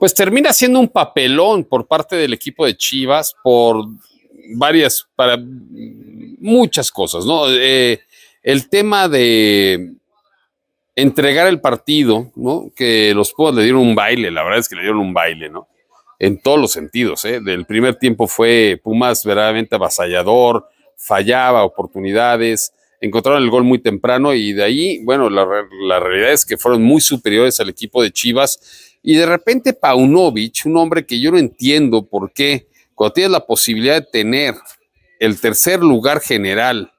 pues termina siendo un papelón por parte del equipo de Chivas por varias, para muchas cosas, ¿no? Eh, el tema de entregar el partido, ¿no? Que los Pumas le dieron un baile, la verdad es que le dieron un baile, ¿no? En todos los sentidos, ¿eh? Del primer tiempo fue Pumas verdaderamente avasallador, fallaba oportunidades, encontraron el gol muy temprano y de ahí, bueno, la, realidad es que fueron muy superiores al equipo de Chivas. Y de repente Paunovic, un hombre que yo no entiendo por qué, cuando tienes la posibilidad de tener el tercer lugar general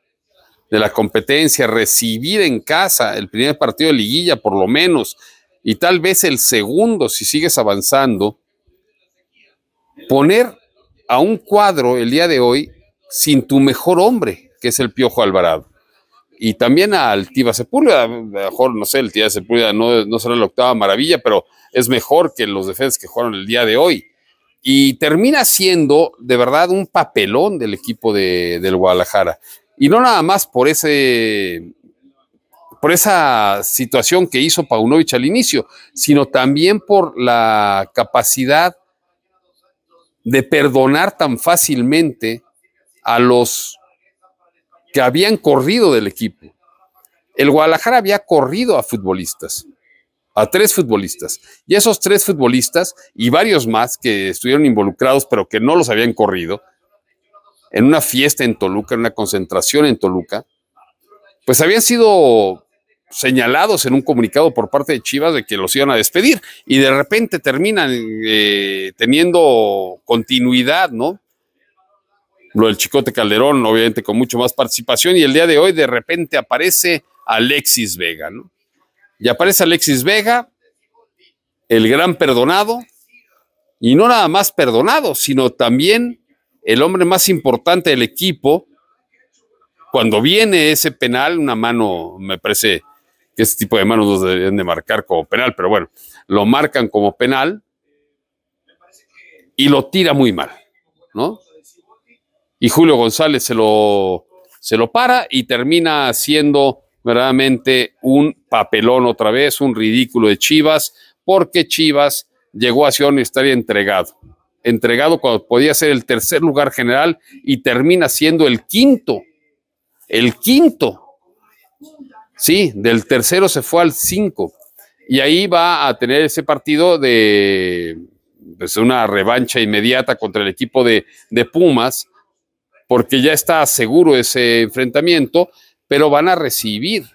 de la competencia, recibir en casa el primer partido de liguilla por lo menos, y tal vez el segundo si sigues avanzando, poner a un cuadro el día de hoy sin tu mejor hombre, que es el Piojo Alvarado y también al Tiva Sepúlveda. mejor, no sé, el Tiva Sepúlveda no, no será la octava maravilla, pero es mejor que los defensas que jugaron el día de hoy. Y termina siendo de verdad un papelón del equipo de, del Guadalajara. Y no nada más por ese por esa situación que hizo Paunovic al inicio, sino también por la capacidad de perdonar tan fácilmente a los que habían corrido del equipo. El Guadalajara había corrido a futbolistas, a tres futbolistas. Y esos tres futbolistas y varios más que estuvieron involucrados pero que no los habían corrido, en una fiesta en Toluca, en una concentración en Toluca, pues habían sido señalados en un comunicado por parte de Chivas de que los iban a despedir y de repente terminan eh, teniendo continuidad, ¿no? lo del Chicote Calderón, obviamente con mucho más participación, y el día de hoy de repente aparece Alexis Vega, ¿no? Y aparece Alexis Vega, el gran perdonado, y no nada más perdonado, sino también el hombre más importante del equipo. Cuando viene ese penal, una mano, me parece que ese tipo de manos no deberían de marcar como penal, pero bueno, lo marcan como penal y lo tira muy mal, ¿no? y Julio González se lo, se lo para y termina siendo verdaderamente un papelón otra vez, un ridículo de Chivas, porque Chivas llegó a Sion y estaría entregado. Entregado cuando podía ser el tercer lugar general y termina siendo el quinto. El quinto. Sí, del tercero se fue al cinco. Y ahí va a tener ese partido de pues, una revancha inmediata contra el equipo de, de Pumas, porque ya está seguro ese enfrentamiento, pero van a recibir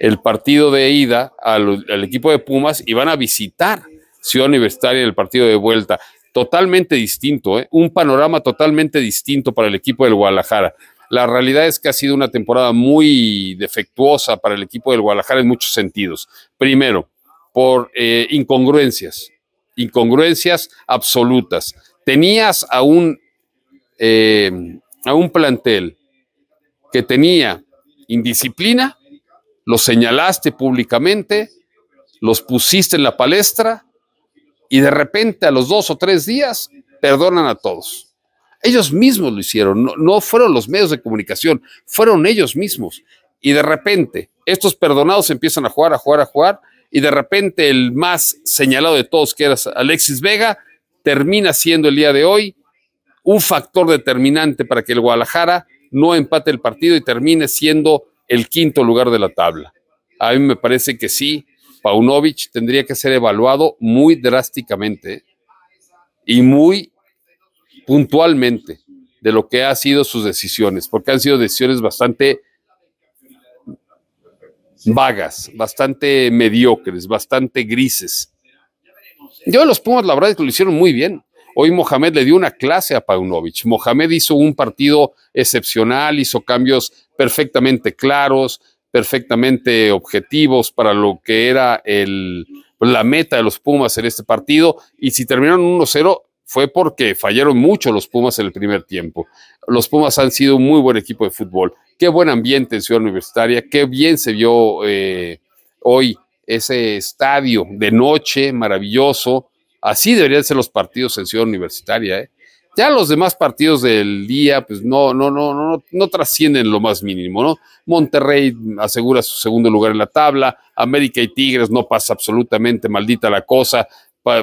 el partido de ida al, equipo de Pumas y van a visitar Ciudad Universitaria en el partido de vuelta. Totalmente distinto, ¿eh? un panorama totalmente distinto para el equipo del Guadalajara. La realidad es que ha sido una temporada muy defectuosa para el equipo del Guadalajara en muchos sentidos. Primero, por eh, incongruencias, incongruencias absolutas. Tenías aún un eh, a un plantel que tenía indisciplina, los señalaste públicamente, los pusiste en la palestra y de repente a los dos o tres días perdonan a todos. Ellos mismos lo hicieron, no, no fueron los medios de comunicación, fueron ellos mismos. Y de repente estos perdonados empiezan a jugar, a jugar, a jugar y de repente el más señalado de todos, que era Alexis Vega, termina siendo el día de hoy un factor determinante para que el Guadalajara no empate el partido y termine siendo el quinto lugar de la tabla. A mí me parece que sí, Paunovic tendría que ser evaluado muy drásticamente y muy puntualmente de lo que han sido sus decisiones, porque han sido decisiones bastante vagas, bastante mediocres, bastante grises. Yo los Pumas, la verdad es que lo hicieron muy bien. Hoy Mohamed le dio una clase a Paunovic. Mohamed hizo un partido excepcional, hizo cambios perfectamente claros, perfectamente objetivos para lo que era la meta de los Pumas en este partido. Y si terminaron 1-0, fue porque fallaron mucho los Pumas en el primer tiempo. Los Pumas han sido un muy buen equipo de fútbol. Qué buen ambiente en Ciudad Universitaria, qué bien se vio eh, hoy ese estadio de noche maravilloso, Así deberían ser los partidos en Ciudad Universitaria. ¿eh? Ya los demás partidos del día, pues no, no, no, no, no, trascienden lo más mínimo, ¿no? Monterrey asegura su segundo lugar en la tabla, América y Tigres no pasa absolutamente, maldita la cosa.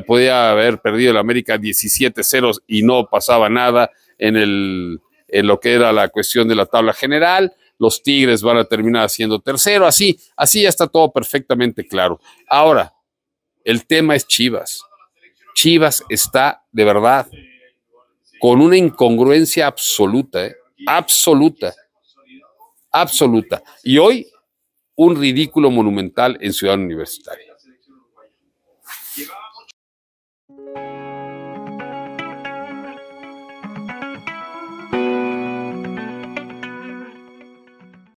Podía haber perdido el América 17 0 y no pasaba nada en, el, en lo que era la cuestión de la tabla general los Tigres van a terminar siendo tercero, así, así ya está todo perfectamente claro. Ahora, el tema es Chivas. Chivas está de verdad con una incongruencia absoluta, ¿eh? absoluta, absoluta. Y hoy un ridículo monumental en Ciudad Universitaria.